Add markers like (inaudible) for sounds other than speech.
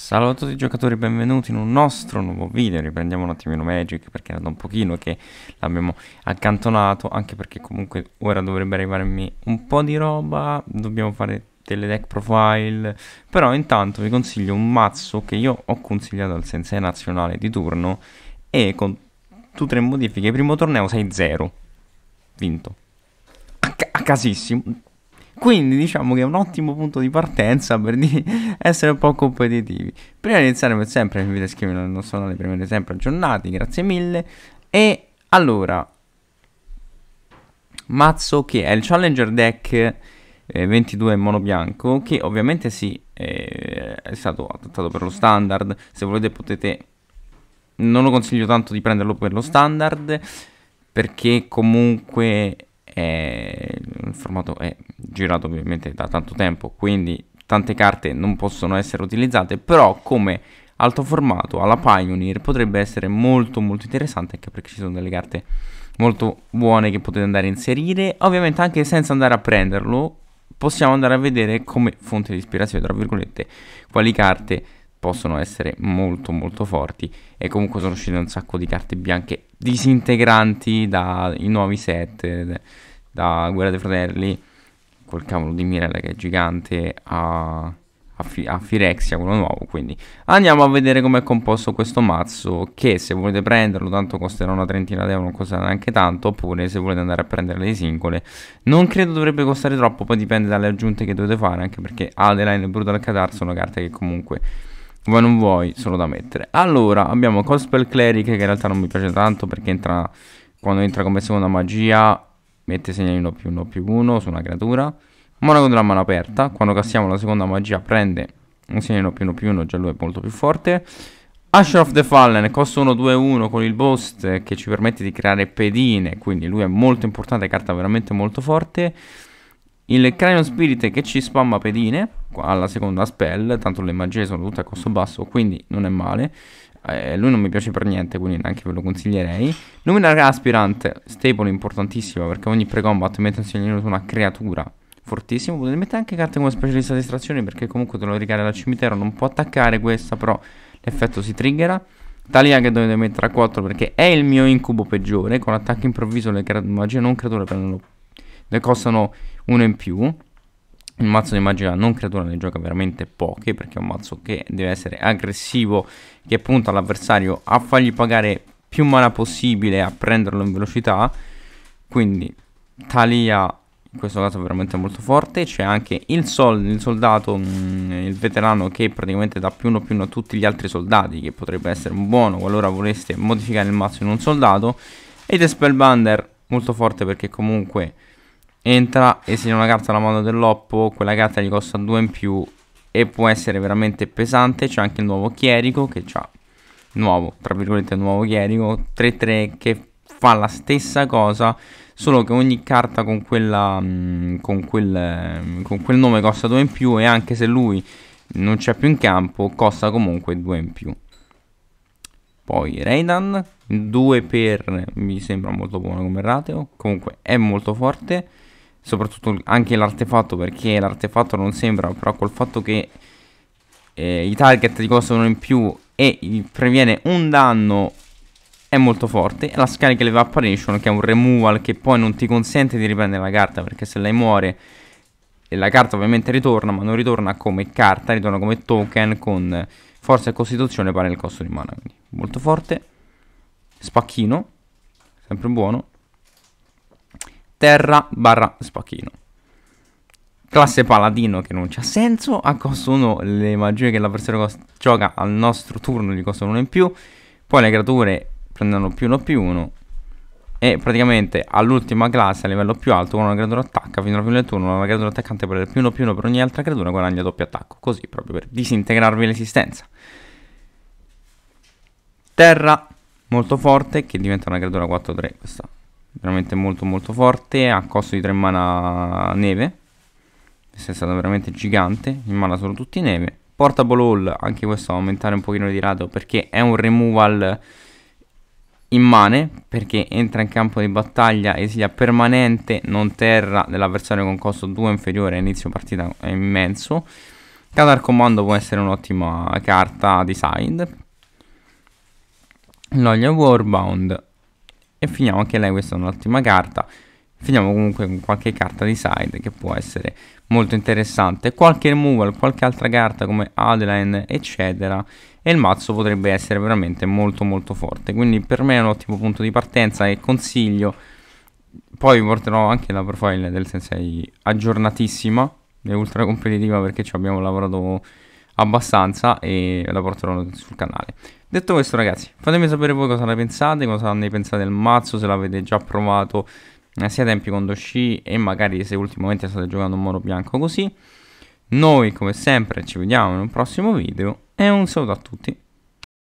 Salve a tutti i giocatori, benvenuti in un nostro nuovo video, riprendiamo un attimino Magic perché era da un pochino che l'abbiamo accantonato, anche perché comunque ora dovrebbe arrivarmi un po' di roba, dobbiamo fare delle deck profile, però intanto vi consiglio un mazzo che io ho consigliato al sensei nazionale di turno e con tutte le modifiche, primo torneo 6-0, vinto, a, ca a casissimo, quindi diciamo che è un ottimo punto di partenza per (laughs) essere un po' competitivi. Prima di iniziare come sempre mi vi iscrivervi al nostro canale per sempre aggiornati, grazie mille. E allora, mazzo che è il Challenger Deck... 22 eh, in mono bianco che ovviamente sì eh, è stato adattato per lo standard se volete potete non lo consiglio tanto di prenderlo per lo standard perché comunque il formato è girato ovviamente da tanto tempo, quindi tante carte non possono essere utilizzate, però come alto formato alla Pioneer potrebbe essere molto molto interessante anche perché ci sono delle carte molto buone che potete andare a inserire, ovviamente anche senza andare a prenderlo possiamo andare a vedere come fonte di ispirazione, tra virgolette, quali carte possono essere molto molto forti e comunque sono uscite un sacco di carte bianche disintegranti dai nuovi set eh, da Guerra dei Fratelli quel cavolo di Mirella che è gigante a, a, Fi, a Firexia quello nuovo quindi andiamo a vedere com'è composto questo mazzo che se volete prenderlo tanto costerà una trentina d'euro non costerà neanche tanto oppure se volete andare a prendere le singole non credo dovrebbe costare troppo poi dipende dalle aggiunte che dovete fare anche perché Adeline e Brutal Qatar sono carte che comunque Vuoi non vuoi, sono da mettere. Allora, abbiamo Cospel Cleric che in realtà non mi piace tanto perché entra quando entra come seconda magia mette segnali 1 più 1 più 1 su una creatura. Monaco della mano aperta, quando cassiamo la seconda magia prende un segnalino più 1 più 1, già lui è molto più forte. Asher of the Fallen, costa 1 2 1 con il boss che ci permette di creare pedine, quindi lui è molto importante, carta veramente molto forte. Il Cranion Spirit che ci spamma pedine alla seconda spell, tanto le magie sono tutte a costo basso, quindi non è male. Eh, lui non mi piace per niente, quindi neanche ve lo consiglierei. Luminar Aspirant, staple importantissimo perché ogni pre-combat mette un segnalino su una creatura fortissimo. Potete mettere anche carte come specialista di estrazione perché comunque te lo ricarica dal cimitero, non può attaccare questa, però l'effetto si triggera. Talia che dovete mettere a 4 perché è il mio incubo peggiore, con attacco improvviso le magie non creature prendono... Ne costano uno in più. Il mazzo di magia non creatura ne gioca veramente poche perché è un mazzo che deve essere aggressivo, che punta all'avversario a fargli pagare più mana possibile, a prenderlo in velocità. Quindi Talia in questo caso è veramente molto forte. C'è anche il, sol, il soldato, mm, il veterano che praticamente dà più uno più uno a tutti gli altri soldati, che potrebbe essere un buono qualora voleste modificare il mazzo in un soldato. Ed è Spellbander molto forte perché comunque entra e se una carta alla mano dell'oppo quella carta gli costa 2 in più e può essere veramente pesante c'è anche il nuovo chierico che ha nuovo tra virgolette nuovo chierico 3-3 che fa la stessa cosa solo che ogni carta con, quella, mm, con, quel, mm, con quel nome costa 2 in più e anche se lui non c'è più in campo costa comunque 2 in più poi Raidan 2 per mi sembra molto buono come rateo comunque è molto forte soprattutto anche l'artefatto perché l'artefatto non sembra però col fatto che eh, i target ti costano in più e previene un danno è molto forte e la scarica Level Apparition che è un removal che poi non ti consente di riprendere la carta perché se lei muore la carta ovviamente ritorna ma non ritorna come carta ritorna come token con forza e costituzione pari al costo di mana quindi molto forte spacchino sempre buono terra barra spacchino. Classe paladino che non c'ha senso, a costo 1 le magie che l'avversario gioca al nostro turno gli costano 1 in più, poi le creature prendono più 1 più 1 e praticamente all'ultima classe a livello più alto quando una creatura attacca fino alla fine del turno una creatura attaccante per il più 1 più 1 per ogni altra creatura guadagna doppio attacco, così proprio per disintegrarvi l'esistenza. Terra molto forte che diventa una creatura 4-3 questa veramente molto molto forte a costo di 3 mana neve questo è stato veramente gigante in mana sono tutti neve portable haul anche questo va aumentare un pochino di rato perché è un removal immane perché entra in campo di battaglia esilia permanente non terra dell'avversario con costo 2 inferiore a inizio partita è immenso Qatar Comando può essere un'ottima carta di side L'oglia Warbound e finiamo anche lei, questa è un'ottima carta. Finiamo comunque con qualche carta di side che può essere molto interessante. Qualche removal, qualche altra carta come Adeline, eccetera. E il mazzo potrebbe essere veramente molto molto forte. Quindi per me è un ottimo punto di partenza e consiglio. Poi vi porterò anche la profile del Sensei aggiornatissima e ultra competitiva perché ci abbiamo lavorato abbastanza e la porterò sul canale. Detto questo ragazzi, fatemi sapere voi cosa ne pensate, cosa ne pensate del mazzo, se l'avete già provato eh, sia tempi quando sci e magari se ultimamente state giocando un moro bianco così. Noi come sempre ci vediamo in un prossimo video e un saluto a tutti.